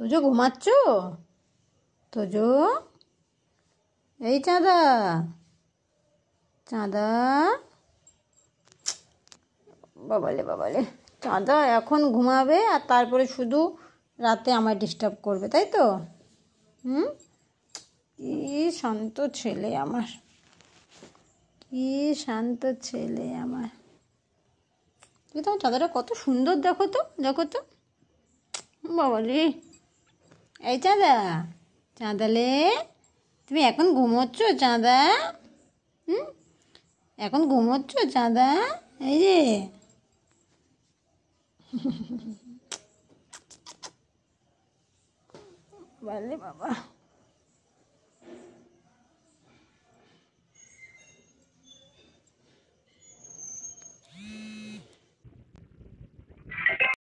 তুজো ঘুমাচ্ছ তোজো এই চাঁদা চাঁদা বাবালে বাবালে চাঁদা এখন ঘুমাবে আর তারপরে শুধু রাতে আমায় ডিস্টার্ব করবে তাই তো হুম কি শান্ত ছেলে আমার কি শান্ত ছেলে আমার তুমি তোমার চাঁদাটা কত সুন্দর দেখো তো দেখো তো বাবা রে এই চাঁদা চাঁদালে তুমি এখন ঘুমোচ্ছ চাঁদা হুম এখন ঘুমোচ্ছ চাঁদা এই যে বাবা